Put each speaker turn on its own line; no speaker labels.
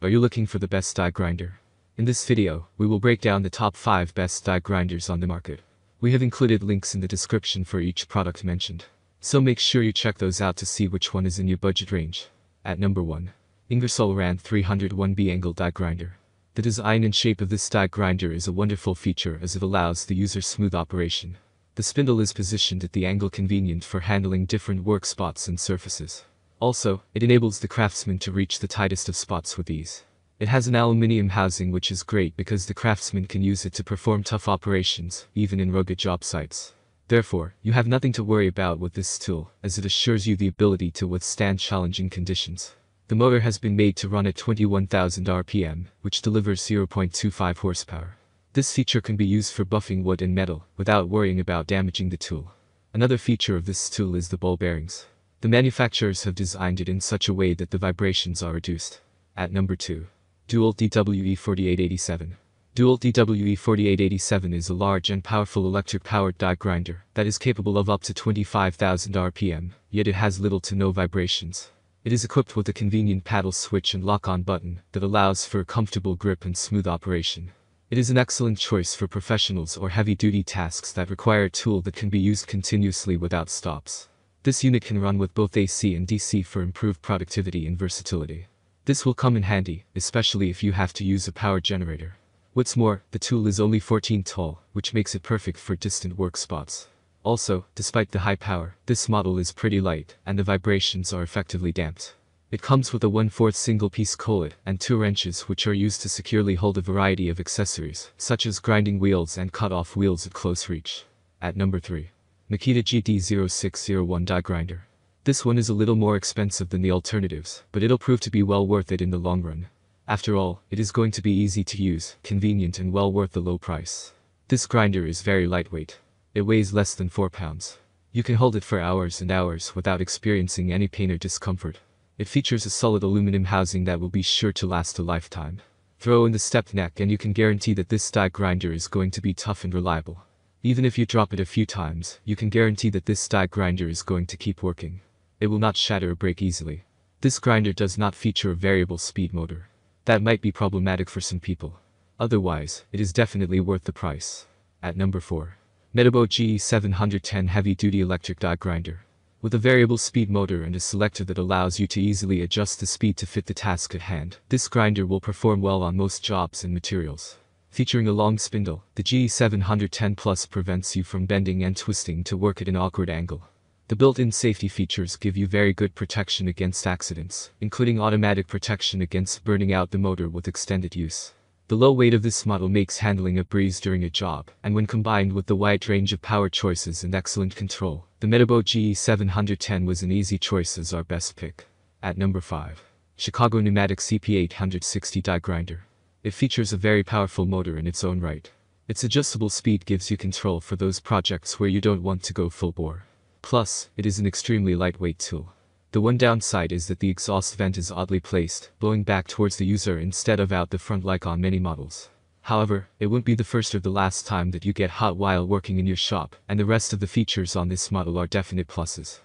Are you looking for the best die grinder? In this video, we will break down the top 5 best die grinders on the market. We have included links in the description for each product mentioned. So make sure you check those out to see which one is in your budget range. At number 1. Ingersoll Rand 301B Angle Die Grinder. The design and shape of this die grinder is a wonderful feature as it allows the user smooth operation. The spindle is positioned at the angle convenient for handling different work spots and surfaces. Also, it enables the craftsman to reach the tightest of spots with ease. It has an aluminium housing which is great because the craftsman can use it to perform tough operations, even in rugged job sites. Therefore, you have nothing to worry about with this tool, as it assures you the ability to withstand challenging conditions. The motor has been made to run at 21,000 RPM, which delivers 0.25 horsepower. This feature can be used for buffing wood and metal, without worrying about damaging the tool. Another feature of this tool is the ball bearings. The manufacturers have designed it in such a way that the vibrations are reduced. At number 2. Dual DWE4887 Dual DWE4887 is a large and powerful electric-powered die grinder that is capable of up to 25,000 RPM, yet it has little to no vibrations. It is equipped with a convenient paddle switch and lock-on button that allows for a comfortable grip and smooth operation. It is an excellent choice for professionals or heavy-duty tasks that require a tool that can be used continuously without stops. This unit can run with both AC and DC for improved productivity and versatility. This will come in handy, especially if you have to use a power generator. What's more, the tool is only 14 tall, which makes it perfect for distant work spots. Also, despite the high power, this model is pretty light, and the vibrations are effectively damped. It comes with a 1 4 single-piece collet and two wrenches which are used to securely hold a variety of accessories, such as grinding wheels and cut-off wheels at close reach. At number 3. Makita GT0601 Die Grinder. This one is a little more expensive than the alternatives, but it'll prove to be well worth it in the long run. After all, it is going to be easy to use, convenient and well worth the low price. This grinder is very lightweight. It weighs less than 4 pounds. You can hold it for hours and hours without experiencing any pain or discomfort. It features a solid aluminum housing that will be sure to last a lifetime. Throw in the step neck and you can guarantee that this die grinder is going to be tough and reliable. Even if you drop it a few times, you can guarantee that this die grinder is going to keep working. It will not shatter or break easily. This grinder does not feature a variable speed motor. That might be problematic for some people. Otherwise, it is definitely worth the price. At number 4. Metabo GE710 Heavy Duty Electric Die Grinder. With a variable speed motor and a selector that allows you to easily adjust the speed to fit the task at hand, this grinder will perform well on most jobs and materials. Featuring a long spindle, the GE 710 Plus prevents you from bending and twisting to work at an awkward angle. The built-in safety features give you very good protection against accidents, including automatic protection against burning out the motor with extended use. The low weight of this model makes handling a breeze during a job, and when combined with the wide range of power choices and excellent control, the Metabo GE710 was an easy choice as our best pick. At number 5. Chicago Pneumatic CP860 Die Grinder. It features a very powerful motor in its own right. Its adjustable speed gives you control for those projects where you don't want to go full bore. Plus, it is an extremely lightweight tool. The one downside is that the exhaust vent is oddly placed, blowing back towards the user instead of out the front like on many models. However, it won't be the first or the last time that you get hot while working in your shop, and the rest of the features on this model are definite pluses.